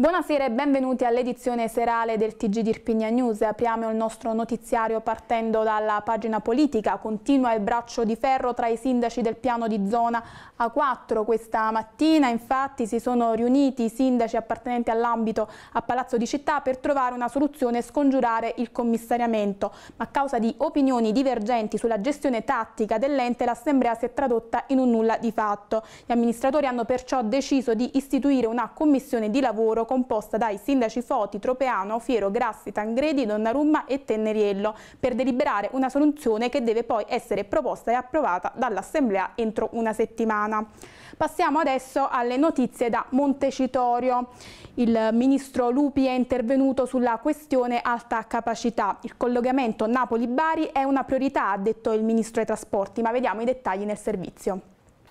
Buonasera e benvenuti all'edizione serale del TG Dirpigna News. Apriamo il nostro notiziario partendo dalla pagina politica. Continua il braccio di ferro tra i sindaci del piano di zona A4. Questa mattina infatti si sono riuniti i sindaci appartenenti all'ambito a Palazzo di Città per trovare una soluzione e scongiurare il commissariamento. Ma a causa di opinioni divergenti sulla gestione tattica dell'ente l'assemblea si è tradotta in un nulla di fatto. Gli amministratori hanno perciò deciso di istituire una commissione di lavoro composta dai sindaci Foti, Tropeano, Fiero, Grassi, Tangredi, Donnarumma e Teneriello per deliberare una soluzione che deve poi essere proposta e approvata dall'Assemblea entro una settimana. Passiamo adesso alle notizie da Montecitorio. Il ministro Lupi è intervenuto sulla questione alta capacità. Il collegamento Napoli-Bari è una priorità, ha detto il ministro dei trasporti, ma vediamo i dettagli nel servizio.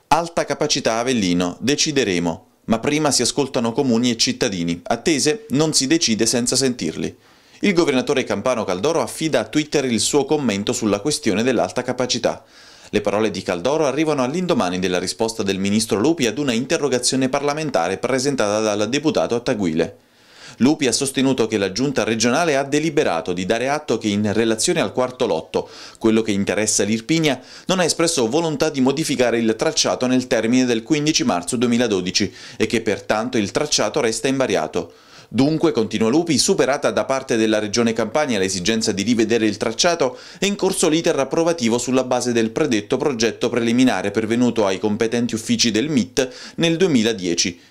Alta capacità Avellino, decideremo ma prima si ascoltano comuni e cittadini. Attese non si decide senza sentirli. Il governatore campano Caldoro affida a Twitter il suo commento sulla questione dell'alta capacità. Le parole di Caldoro arrivano all'indomani della risposta del ministro Lupi ad una interrogazione parlamentare presentata dal deputato Attaguile. Lupi ha sostenuto che la giunta regionale ha deliberato di dare atto che in relazione al quarto lotto, quello che interessa l'Irpinia, non ha espresso volontà di modificare il tracciato nel termine del 15 marzo 2012 e che pertanto il tracciato resta invariato. Dunque, continua Lupi, superata da parte della Regione Campania l'esigenza di rivedere il tracciato, è in corso l'iter approvativo sulla base del predetto progetto preliminare pervenuto ai competenti uffici del MIT nel 2010.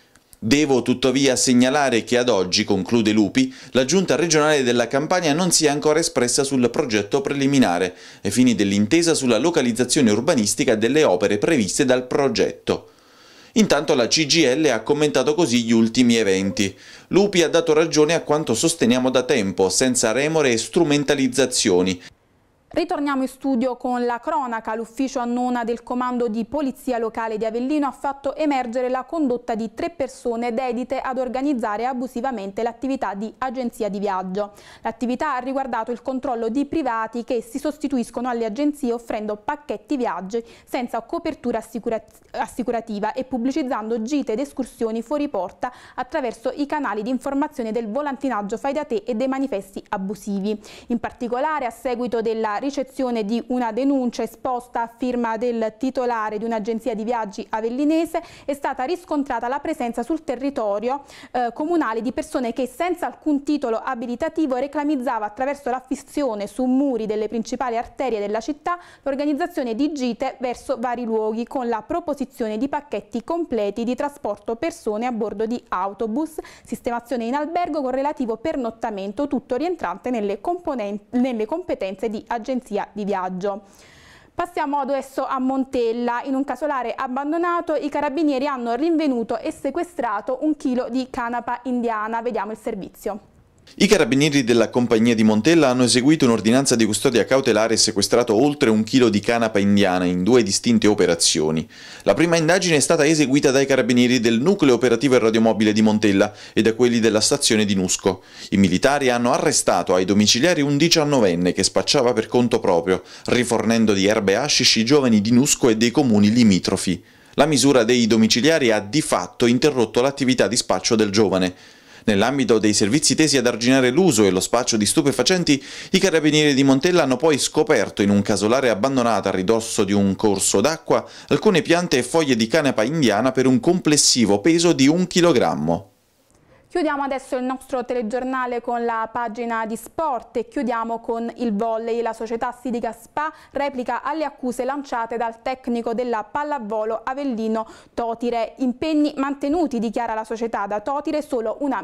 Devo tuttavia segnalare che ad oggi, conclude Lupi, la giunta regionale della Campania non si è ancora espressa sul progetto preliminare, ai fini dell'intesa sulla localizzazione urbanistica delle opere previste dal progetto. Intanto la CGL ha commentato così gli ultimi eventi. Lupi ha dato ragione a quanto sosteniamo da tempo, senza remore e strumentalizzazioni, Ritorniamo in studio con la cronaca. L'ufficio a nona del comando di polizia locale di Avellino ha fatto emergere la condotta di tre persone dedite ad organizzare abusivamente l'attività di agenzia di viaggio. L'attività ha riguardato il controllo di privati che si sostituiscono alle agenzie offrendo pacchetti viaggi senza copertura assicurativa e pubblicizzando gite ed escursioni fuori porta attraverso i canali di informazione del volantinaggio fai da te e dei manifesti abusivi. In particolare a seguito della ricezione di una denuncia esposta a firma del titolare di un'agenzia di viaggi avellinese è stata riscontrata la presenza sul territorio eh, comunale di persone che senza alcun titolo abilitativo reclamizzava attraverso l'affissione su muri delle principali arterie della città l'organizzazione di gite verso vari luoghi con la proposizione di pacchetti completi di trasporto persone a bordo di autobus, sistemazione in albergo con relativo pernottamento, tutto rientrante nelle, nelle competenze di agenzia un'agenzia di viaggio. Passiamo adesso a Montella. In un casolare abbandonato i carabinieri hanno rinvenuto e sequestrato un chilo di canapa indiana. Vediamo il servizio. I carabinieri della compagnia di Montella hanno eseguito un'ordinanza di custodia cautelare e sequestrato oltre un chilo di canapa indiana in due distinte operazioni. La prima indagine è stata eseguita dai carabinieri del nucleo operativo e radiomobile di Montella e da quelli della stazione di Nusco. I militari hanno arrestato ai domiciliari un diciannovenne che spacciava per conto proprio, rifornendo di erbe ascici i giovani di Nusco e dei comuni limitrofi. La misura dei domiciliari ha di fatto interrotto l'attività di spaccio del giovane. Nell'ambito dei servizi tesi ad arginare l'uso e lo spaccio di stupefacenti, i carabinieri di Montella hanno poi scoperto in un casolare abbandonato a ridosso di un corso d'acqua alcune piante e foglie di canapa indiana per un complessivo peso di un chilogrammo. Chiudiamo adesso il nostro telegiornale con la pagina di sport e chiudiamo con il volley. La società Sidica Spa replica alle accuse lanciate dal tecnico della pallavolo Avellino Totire. Impegni mantenuti, dichiara la società da Totire, solo una,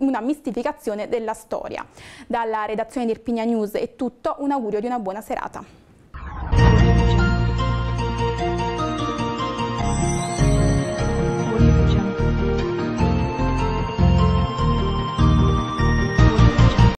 una mistificazione della storia. Dalla redazione di Irpigna News è tutto, un augurio di una buona serata.